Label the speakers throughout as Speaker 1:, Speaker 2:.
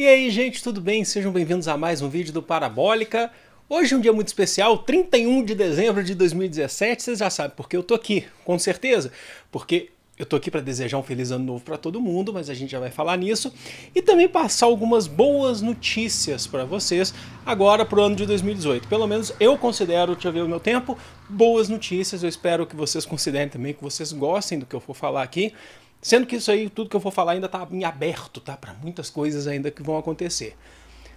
Speaker 1: E aí, gente, tudo bem? Sejam bem-vindos a mais um vídeo do Parabólica. Hoje é um dia muito especial, 31 de dezembro de 2017. Vocês já sabem porque eu tô aqui, com certeza, porque eu tô aqui para desejar um feliz ano novo para todo mundo, mas a gente já vai falar nisso e também passar algumas boas notícias para vocês agora pro ano de 2018. Pelo menos eu considero, deixa eu ver o meu tempo, boas notícias. Eu espero que vocês considerem também que vocês gostem do que eu for falar aqui. Sendo que isso aí, tudo que eu vou falar ainda está em aberto, tá? Para muitas coisas ainda que vão acontecer.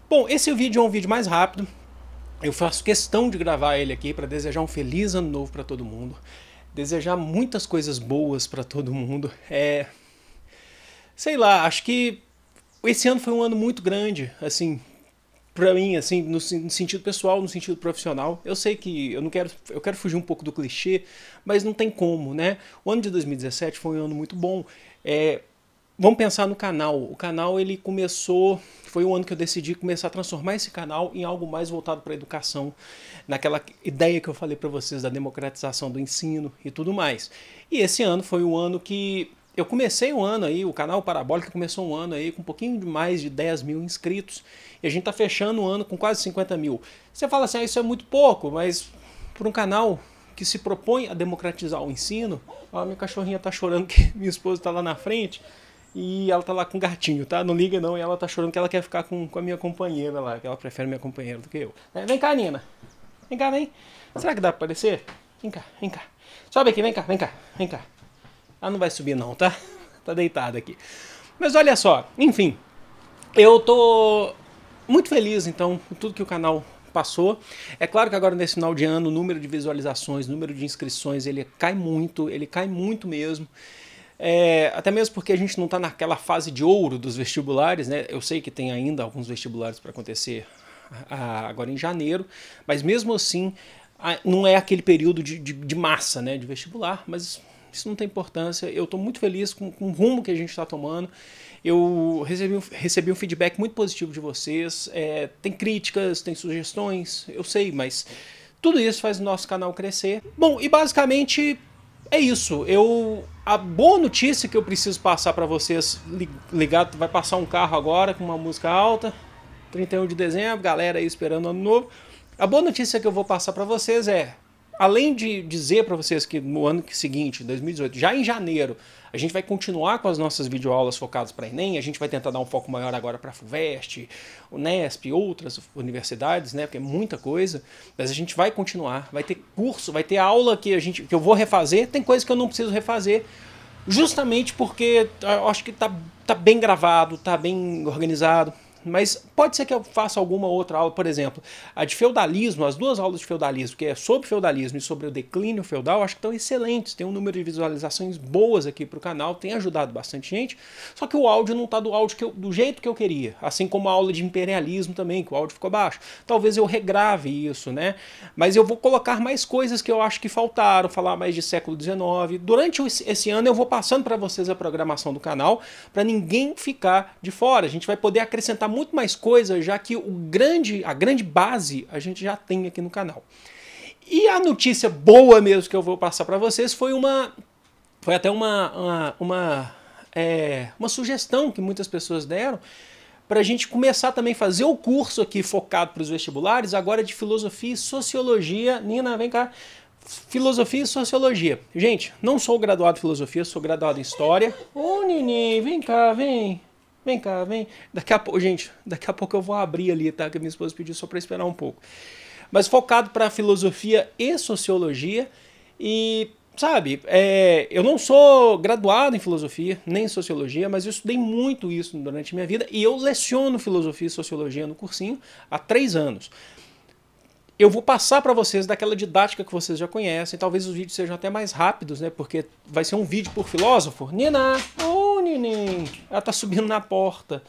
Speaker 1: Bom, esse vídeo é um vídeo mais rápido. Eu faço questão de gravar ele aqui para desejar um feliz ano novo para todo mundo. Desejar muitas coisas boas para todo mundo. É sei lá, acho que esse ano foi um ano muito grande, assim, para mim, assim, no, no, sentido pessoal, no sentido profissional. Eu sei que eu não quero, eu quero fugir um pouco do clichê, mas não tem como, né? O ano de 2017 foi um ano muito bom. É, vamos pensar no canal. O canal ele começou, foi o ano que eu decidi começar a transformar esse canal em algo mais voltado para a educação, naquela ideia que eu falei para vocês da democratização do ensino e tudo mais. E esse ano foi o ano que eu comecei um ano aí, o canal Parabólica começou um ano aí com um pouquinho de mais de 10 mil inscritos e a gente está fechando o ano com quase 50 mil. Você fala assim, ah, isso é muito pouco, mas por um canal que se propõe a democratizar o ensino, ó, ah, minha cachorrinha está chorando que minha esposa está lá na frente e ela está lá com o gatinho, tá? Não liga não, e ela está chorando que ela quer ficar com, com a minha companheira lá, que ela prefere minha companheira do que eu. É, vem cá, Nina. Vem cá, vem. Será que dá para aparecer? Vem cá, vem cá. Sobe aqui, vem cá, vem cá, vem cá. Ela ah, não vai subir não, tá? tá deitada aqui. Mas olha só, enfim, eu tô muito feliz então com tudo que o canal passou. É claro que agora nesse final de ano o número de visualizações, número de inscrições, ele cai muito, ele cai muito mesmo. É, até mesmo porque a gente não está naquela fase de ouro dos vestibulares, né? Eu sei que tem ainda alguns vestibulares para acontecer agora em janeiro, mas mesmo assim não é aquele período de, de, de massa né, de vestibular, mas isso não tem importância. Eu estou muito feliz com, com, o rumo que a gente está tomando. Eu recebi um, recebi um feedback muito positivo de vocês. É, tem críticas, tem sugestões, eu sei, mas tudo isso faz o nosso canal crescer. Bom, e basicamente é isso. Eu a boa notícia que eu preciso passar para vocês ligado, vai passar um carro agora com uma música alta. 31 de dezembro, galera aí esperando ano novo. A boa notícia que eu vou passar para vocês é além de dizer para vocês que no ano seguinte, 2018, já em janeiro, a gente vai continuar com as nossas videoaulas focadas para Enem, a gente vai tentar dar um foco maior agora para a FUVEST, Unesp, outras universidades, né, porque é muita coisa, mas a gente vai continuar, vai ter curso, vai ter aula que a gente que eu vou refazer, tem coisas que eu não preciso refazer, justamente porque ah, eu acho que tá, tá bem gravado, tá bem organizado mas pode ser que eu faça alguma outra aula, por exemplo, a de feudalismo, as duas aulas de feudalismo, que é sobre feudalismo e sobre o declínio feudal, acho que estão excelentes, tem um número de visualizações boas aqui para o canal, tem ajudado bastante gente, só que o áudio não está do áudio eu, do jeito que eu queria, assim como a aula de imperialismo também, que o áudio ficou baixo. Talvez eu regrave isso, né? Mas eu vou colocar mais coisas que eu acho que faltaram, falar mais de século XIX. Durante esse ano eu vou passando para vocês a programação do canal, para ninguém ficar de fora. A gente vai poder acrescentar muito mais coisa, já que o grande, a grande base a gente já tem aqui no canal. E a notícia boa mesmo que eu vou passar para vocês foi uma, foi até uma, uma, uma, é, uma sugestão que muitas pessoas deram para a gente começar também a fazer o curso aqui focado para os vestibulares, agora de filosofia e sociologia. Nina, vem cá. Filosofia e sociologia. Gente, não sou graduado em filosofia, sou graduado em história. Ô, Neném, vem cá, vem. Vem cá, vem. Daqui a pouco, gente, daqui a pouco eu vou abrir ali, tá? Que a minha esposa pediu só para esperar um pouco. Mas focado para filosofia e sociologia. E, sabe, é, eu não sou graduado em filosofia nem em sociologia, mas eu estudei muito isso durante minha vida. E eu leciono filosofia e sociologia no cursinho há três anos. Eu vou passar para vocês daquela didática que vocês já conhecem. Talvez os vídeos sejam até mais rápidos, né? Porque vai ser um vídeo por filósofo. Nina! Oh! Neném, ela tá subindo na porta.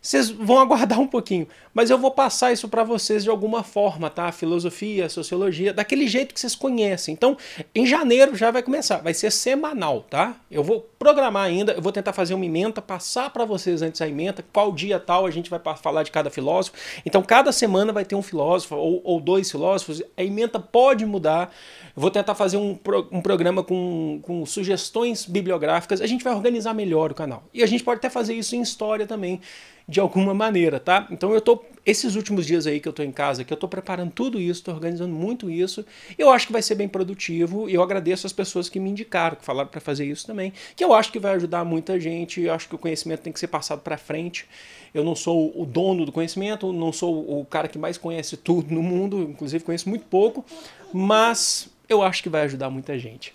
Speaker 1: Vocês vão aguardar um pouquinho, mas eu vou passar isso para vocês de alguma forma, tá? Filosofia, sociologia, daquele jeito que vocês conhecem. Então, em janeiro já vai começar, vai ser semanal, tá? Eu vou programar ainda. Eu vou tentar fazer uma ementa, passar para vocês antes a ementa, qual dia tal a gente vai falar de cada filósofo. Então, cada semana vai ter um filósofo ou, ou dois filósofos. A ementa pode mudar. Eu vou tentar fazer um, um programa com, com sugestões bibliográficas. A gente vai organizar melhor o canal. E a gente pode até fazer isso em história também de alguma maneira, tá? Então eu tô esses últimos dias aí que eu tô em casa, que eu tô preparando tudo isso, tô organizando muito isso. Eu acho que vai ser bem produtivo e eu agradeço as pessoas que me indicaram, que falaram para fazer isso também, que eu acho que vai ajudar muita gente, eu acho que o conhecimento tem que ser passado para frente. Eu não sou o dono do conhecimento, não sou o cara que mais conhece tudo no mundo, inclusive conheço muito pouco, mas eu acho que vai ajudar muita gente.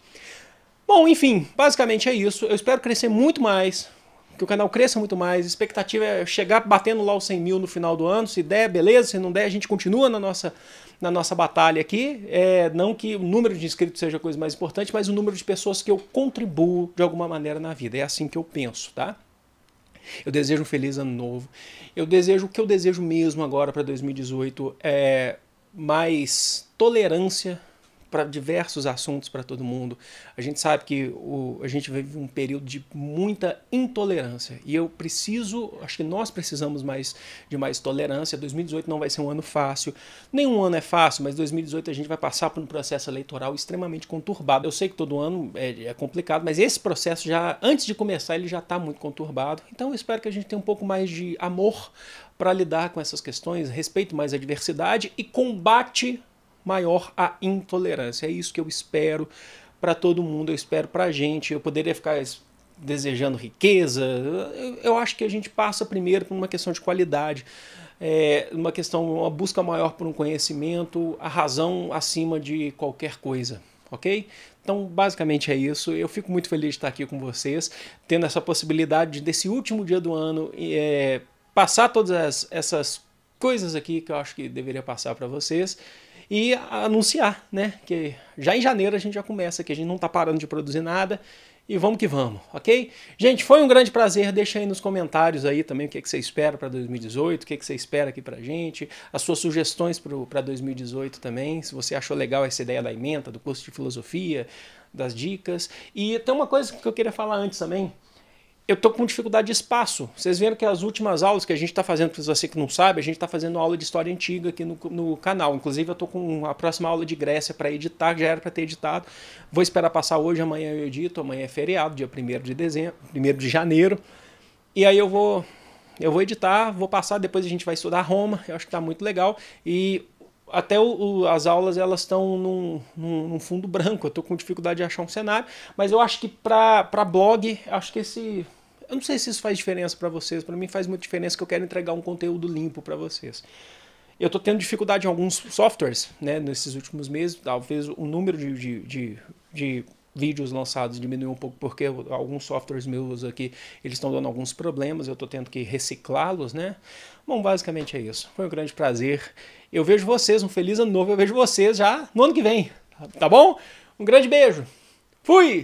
Speaker 1: Bom, enfim, basicamente é isso. Eu espero crescer muito mais que o canal cresça muito mais. A expectativa é chegar batendo lá os 100 mil no final do ano. Se der, beleza. Se não der, a gente continua na nossa, na nossa batalha aqui. É, não que o número de inscritos seja a coisa mais importante, mas o número de pessoas que eu contribuo de alguma maneira na vida. É assim que eu penso, tá? Eu desejo um feliz ano novo. Eu desejo o que eu desejo mesmo agora para 2018 é mais tolerância para diversos assuntos para todo mundo. A gente sabe que o, a gente vive um período de muita intolerância e eu preciso, acho que nós precisamos mais de mais tolerância. 2018 não vai ser um ano fácil, nenhum ano é fácil, mas 2018 a gente vai passar por um processo eleitoral extremamente conturbado. Eu sei que todo ano é, é complicado, mas esse processo já antes de começar ele já está muito conturbado. Então eu espero que a gente tenha um pouco mais de amor para lidar com essas questões, respeito mais à diversidade e combate maior a intolerância. É isso que eu espero para todo mundo, eu espero para a gente. Eu poderia ficar desejando riqueza. Eu acho que a gente passa primeiro por uma questão de qualidade, é uma questão, uma busca maior por um conhecimento, a razão acima de qualquer coisa, ok? Então, basicamente é isso. Eu fico muito feliz de estar aqui com vocês, tendo essa possibilidade desse último dia do ano é, passar todas as, essas coisas aqui que eu acho que deveria passar para vocês e anunciar, né? Que já em janeiro a gente já começa, que a gente não tá parando de produzir nada e vamos que vamos, ok? Gente, foi um grande prazer. Deixa aí nos comentários aí também o que, é que você espera para 2018, o que, é que você espera aqui para gente, as suas sugestões para 2018 também, se você achou legal essa ideia da emenda, do curso de filosofia, das dicas. E tem uma coisa que eu queria falar antes também eu tô com dificuldade de espaço. Vocês viram que as últimas aulas que a gente está fazendo, para você que não sabe, a gente está fazendo aula de história antiga aqui no, no canal. Inclusive, eu tô com a próxima aula de Grécia para editar, já era para ter editado. Vou esperar passar hoje, amanhã eu edito, amanhã é feriado, dia 1 de dezembro, 1 de janeiro. E aí eu vou eu vou editar, vou passar, depois a gente vai estudar Roma, eu acho que tá muito legal. E até o, o, as aulas elas estão num, num, num, fundo branco. Eu estou com dificuldade de achar um cenário, mas eu acho que para blog, acho que esse. Eu não sei se isso faz diferença para vocês, para mim faz muita diferença que eu quero entregar um conteúdo limpo para vocês. Eu estou tendo dificuldade em alguns softwares, né, nesses últimos meses, talvez o número de, de, de, de vídeos lançados diminuiu um pouco porque alguns softwares meus aqui eles estão dando alguns problemas, eu estou tendo que reciclá-los, né? Bom, basicamente é isso. Foi um grande prazer. Eu vejo vocês, um feliz ano novo. Eu vejo vocês já no ano que vem, tá bom? Um grande beijo. Fui.